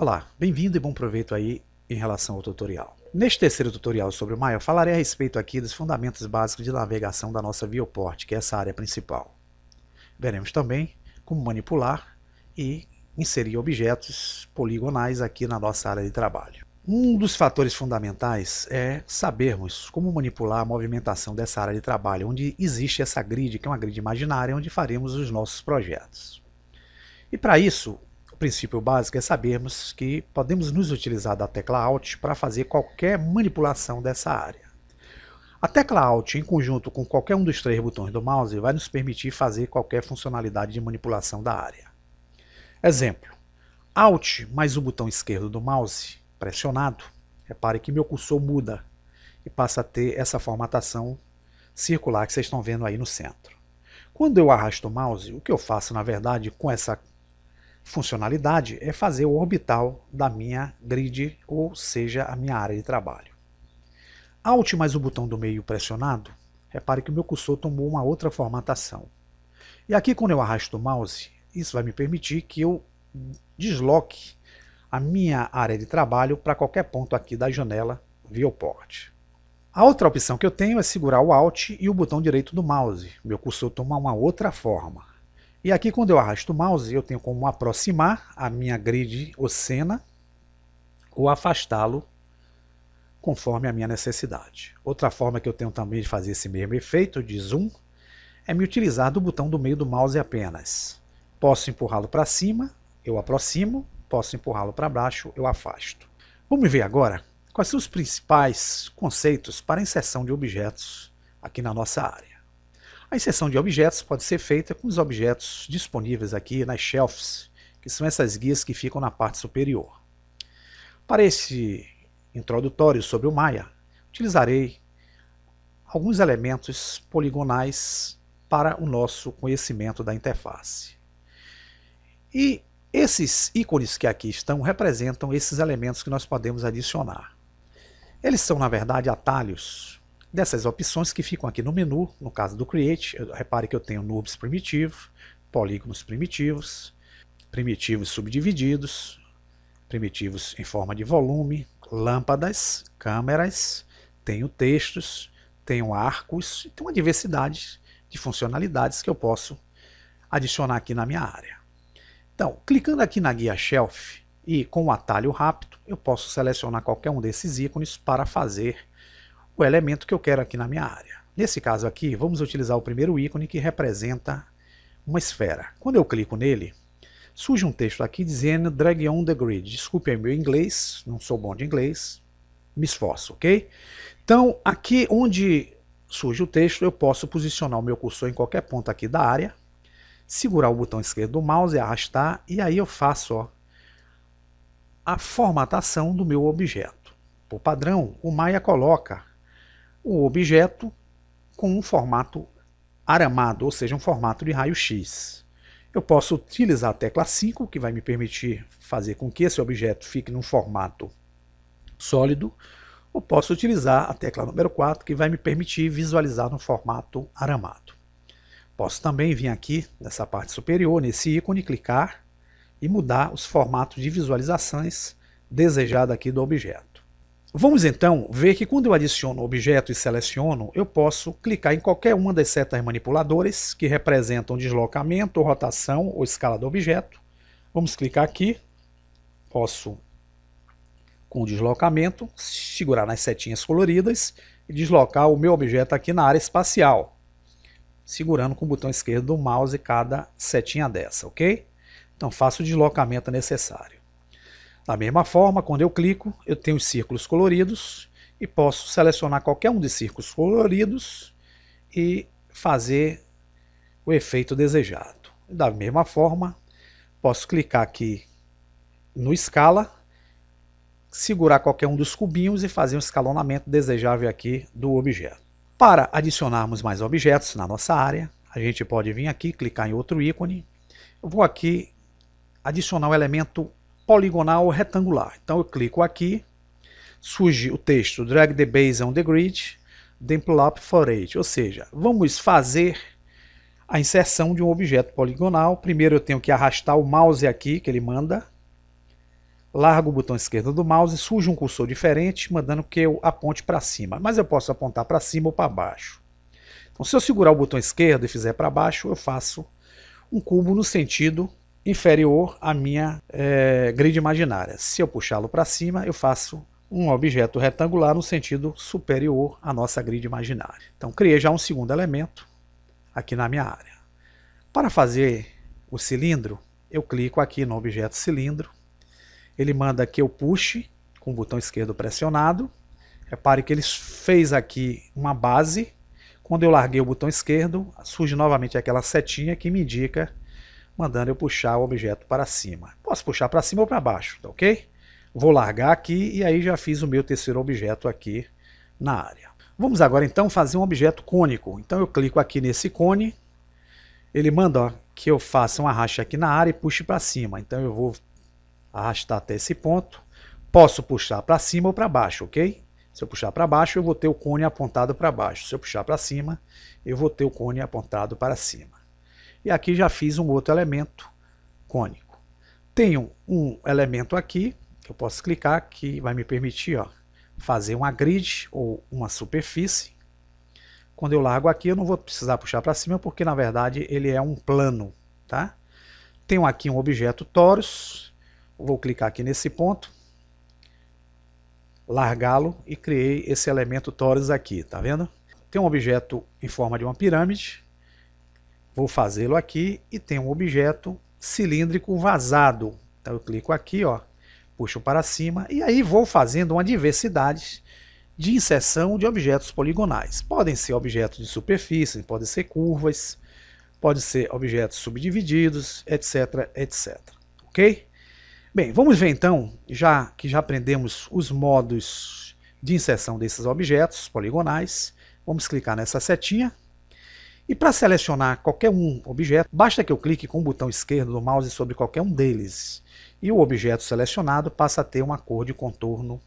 Olá, bem-vindo e bom proveito aí em relação ao tutorial. Neste terceiro tutorial sobre o Maya, falarei a respeito aqui dos fundamentos básicos de navegação da nossa viewport, que é essa área principal. Veremos também como manipular e inserir objetos poligonais aqui na nossa área de trabalho. Um dos fatores fundamentais é sabermos como manipular a movimentação dessa área de trabalho, onde existe essa grid, que é uma grid imaginária, onde faremos os nossos projetos. E para isso, princípio básico é sabermos que podemos nos utilizar da tecla Alt para fazer qualquer manipulação dessa área. A tecla Alt, em conjunto com qualquer um dos três botões do mouse, vai nos permitir fazer qualquer funcionalidade de manipulação da área. Exemplo, Alt mais o botão esquerdo do mouse pressionado, repare que meu cursor muda e passa a ter essa formatação circular que vocês estão vendo aí no centro. Quando eu arrasto o mouse, o que eu faço, na verdade, com essa Funcionalidade é fazer o orbital da minha grid, ou seja, a minha área de trabalho. Alt mais o botão do meio pressionado, repare que o meu cursor tomou uma outra formatação. E aqui quando eu arrasto o mouse, isso vai me permitir que eu desloque a minha área de trabalho para qualquer ponto aqui da janela viewport. A outra opção que eu tenho é segurar o Alt e o botão direito do mouse. Meu cursor toma uma outra forma. E aqui quando eu arrasto o mouse, eu tenho como aproximar a minha grid ou cena ou afastá-lo conforme a minha necessidade. Outra forma que eu tenho também de fazer esse mesmo efeito de zoom é me utilizar do botão do meio do mouse apenas. Posso empurrá-lo para cima, eu aproximo, posso empurrá-lo para baixo, eu afasto. Vamos ver agora quais são os principais conceitos para inserção de objetos aqui na nossa área. A inserção de objetos pode ser feita com os objetos disponíveis aqui nas shelves, que são essas guias que ficam na parte superior. Para esse introdutório sobre o Maya, utilizarei alguns elementos poligonais para o nosso conhecimento da interface. E esses ícones que aqui estão representam esses elementos que nós podemos adicionar. Eles são, na verdade, atalhos Dessas opções que ficam aqui no menu, no caso do Create, repare que eu tenho noobs primitivo, polígonos primitivos, primitivos subdivididos, primitivos em forma de volume, lâmpadas, câmeras, tenho textos, tenho arcos, tem uma diversidade de funcionalidades que eu posso adicionar aqui na minha área. Então, clicando aqui na guia Shelf e com o atalho rápido, eu posso selecionar qualquer um desses ícones para fazer o elemento que eu quero aqui na minha área. Nesse caso aqui, vamos utilizar o primeiro ícone que representa uma esfera. Quando eu clico nele, surge um texto aqui dizendo drag on the grid. Desculpe meu inglês, não sou bom de inglês, me esforço, ok? Então, aqui onde surge o texto, eu posso posicionar o meu cursor em qualquer ponto aqui da área, segurar o botão esquerdo do mouse e arrastar, e aí eu faço ó, a formatação do meu objeto. Por padrão, o Maya coloca o objeto com um formato aramado, ou seja, um formato de raio-x. Eu posso utilizar a tecla 5, que vai me permitir fazer com que esse objeto fique num formato sólido, ou posso utilizar a tecla número 4, que vai me permitir visualizar no formato aramado. Posso também vir aqui nessa parte superior, nesse ícone, clicar e mudar os formatos de visualizações desejados aqui do objeto. Vamos então ver que quando eu adiciono objeto e seleciono, eu posso clicar em qualquer uma das setas manipuladoras que representam deslocamento, rotação ou escala do objeto. Vamos clicar aqui, posso com o deslocamento, segurar nas setinhas coloridas e deslocar o meu objeto aqui na área espacial, segurando com o botão esquerdo do mouse cada setinha dessa, ok? Então faço o deslocamento necessário. Da mesma forma, quando eu clico, eu tenho os círculos coloridos e posso selecionar qualquer um de círculos coloridos e fazer o efeito desejado. Da mesma forma, posso clicar aqui no escala, segurar qualquer um dos cubinhos e fazer um escalonamento desejável aqui do objeto. Para adicionarmos mais objetos na nossa área, a gente pode vir aqui, clicar em outro ícone. Eu vou aqui adicionar o elemento poligonal retangular. Então eu clico aqui, surge o texto drag the base on the grid, dimple up for it, ou seja, vamos fazer a inserção de um objeto poligonal. Primeiro eu tenho que arrastar o mouse aqui que ele manda, largo o botão esquerdo do mouse, surge um cursor diferente, mandando que eu aponte para cima, mas eu posso apontar para cima ou para baixo. Então se eu segurar o botão esquerdo e fizer para baixo, eu faço um cubo no sentido inferior à minha é, grade imaginária. Se eu puxá-lo para cima, eu faço um objeto retangular no sentido superior à nossa grade imaginária. Então, criei já um segundo elemento aqui na minha área. Para fazer o cilindro, eu clico aqui no objeto cilindro. Ele manda que eu puxe com o botão esquerdo pressionado. Repare que ele fez aqui uma base. Quando eu larguei o botão esquerdo, surge novamente aquela setinha que me indica mandando eu puxar o objeto para cima. Posso puxar para cima ou para baixo, tá ok? Vou largar aqui e aí já fiz o meu terceiro objeto aqui na área. Vamos agora então fazer um objeto cônico. Então eu clico aqui nesse cone, ele manda ó, que eu faça um arraste aqui na área e puxe para cima. Então eu vou arrastar até esse ponto. Posso puxar para cima ou para baixo, ok? Se eu puxar para baixo, eu vou ter o cone apontado para baixo. Se eu puxar para cima, eu vou ter o cone apontado para cima. E aqui já fiz um outro elemento cônico. Tenho um elemento aqui, que eu posso clicar, que vai me permitir ó, fazer uma grid ou uma superfície. Quando eu largo aqui, eu não vou precisar puxar para cima, porque na verdade ele é um plano. Tá? Tenho aqui um objeto torus, vou clicar aqui nesse ponto, largá-lo e criei esse elemento torus aqui, tá vendo? Tem um objeto em forma de uma pirâmide, Vou fazê-lo aqui e tem um objeto cilíndrico vazado. Então eu clico aqui, ó, puxo para cima e aí vou fazendo uma diversidade de inserção de objetos poligonais. Podem ser objetos de superfície, podem ser curvas, podem ser objetos subdivididos, etc, etc. Ok? Bem, vamos ver então, já que já aprendemos os modos de inserção desses objetos poligonais, vamos clicar nessa setinha e para selecionar qualquer um objeto, basta que eu clique com o botão esquerdo do mouse sobre qualquer um deles e o objeto selecionado passa a ter uma cor de contorno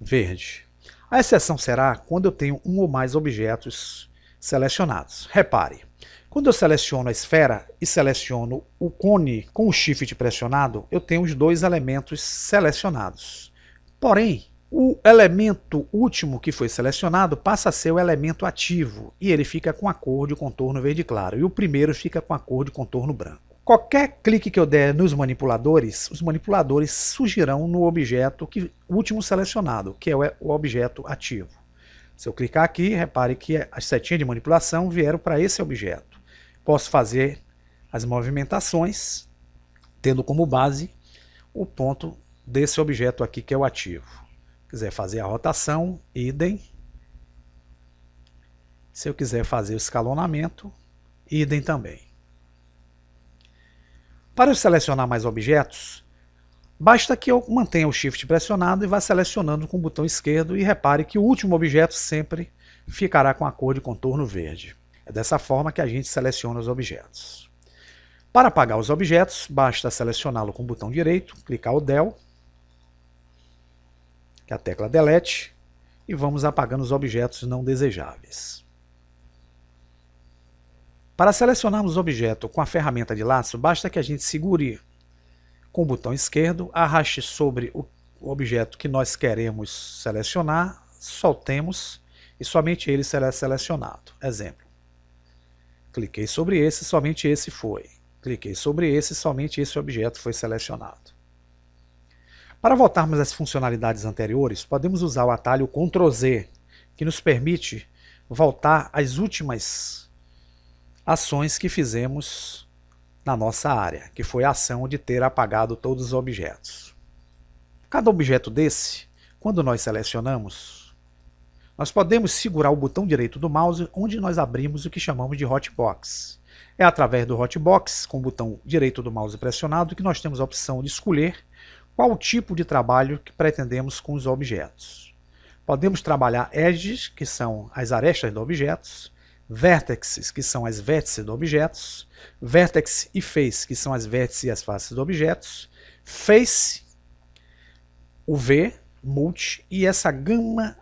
verde. A exceção será quando eu tenho um ou mais objetos selecionados. Repare, quando eu seleciono a esfera e seleciono o cone com o shift pressionado, eu tenho os dois elementos selecionados. Porém, o elemento último que foi selecionado passa a ser o elemento ativo e ele fica com a cor de contorno verde claro e o primeiro fica com a cor de contorno branco. Qualquer clique que eu der nos manipuladores, os manipuladores surgirão no objeto que, último selecionado, que é o objeto ativo. Se eu clicar aqui, repare que as setinhas de manipulação vieram para esse objeto. Posso fazer as movimentações, tendo como base o ponto desse objeto aqui, que é o ativo quiser fazer a rotação, idem. Se eu quiser fazer o escalonamento, idem também. Para eu selecionar mais objetos, basta que eu mantenha o Shift pressionado e vá selecionando com o botão esquerdo e repare que o último objeto sempre ficará com a cor de contorno verde. É dessa forma que a gente seleciona os objetos. Para apagar os objetos, basta selecioná-lo com o botão direito, clicar o del a tecla Delete e vamos apagando os objetos não desejáveis. Para selecionarmos o objeto com a ferramenta de laço, basta que a gente segure com o botão esquerdo, arraste sobre o objeto que nós queremos selecionar, soltemos e somente ele será selecionado. Exemplo. Cliquei sobre esse, somente esse foi. Cliquei sobre esse, somente esse objeto foi selecionado. Para voltarmos às funcionalidades anteriores, podemos usar o atalho Ctrl Z, que nos permite voltar às últimas ações que fizemos na nossa área, que foi a ação de ter apagado todos os objetos. Cada objeto desse, quando nós selecionamos, nós podemos segurar o botão direito do mouse onde nós abrimos o que chamamos de hotbox. É através do hotbox, com o botão direito do mouse pressionado, que nós temos a opção de escolher qual o tipo de trabalho que pretendemos com os objetos. Podemos trabalhar edges, que são as arestas dos objetos, vértices, que são as vértices dos objetos, vertex e face, que são as vértices e as faces dos objetos, face, o v, multi e essa gama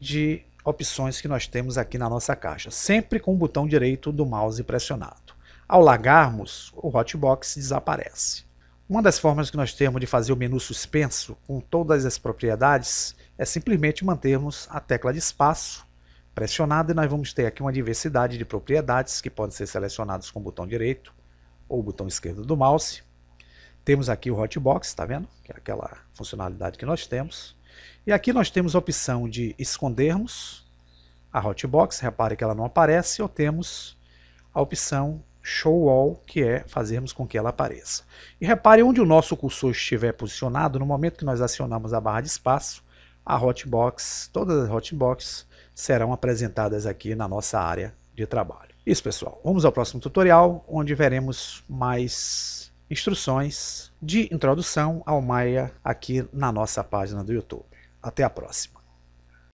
de opções que nós temos aqui na nossa caixa, sempre com o botão direito do mouse pressionado. Ao largarmos, o hotbox desaparece. Uma das formas que nós temos de fazer o menu suspenso com todas as propriedades é simplesmente mantermos a tecla de espaço pressionada e nós vamos ter aqui uma diversidade de propriedades que podem ser selecionadas com o botão direito ou o botão esquerdo do mouse. Temos aqui o Hotbox, está vendo? Que é aquela funcionalidade que nós temos. E aqui nós temos a opção de escondermos a Hotbox, repare que ela não aparece, ou temos a opção show all, que é fazermos com que ela apareça. E repare onde o nosso cursor estiver posicionado, no momento que nós acionamos a barra de espaço, a hotbox, todas as hotboxes serão apresentadas aqui na nossa área de trabalho. Isso pessoal, vamos ao próximo tutorial, onde veremos mais instruções de introdução ao Maya aqui na nossa página do YouTube. Até a próxima!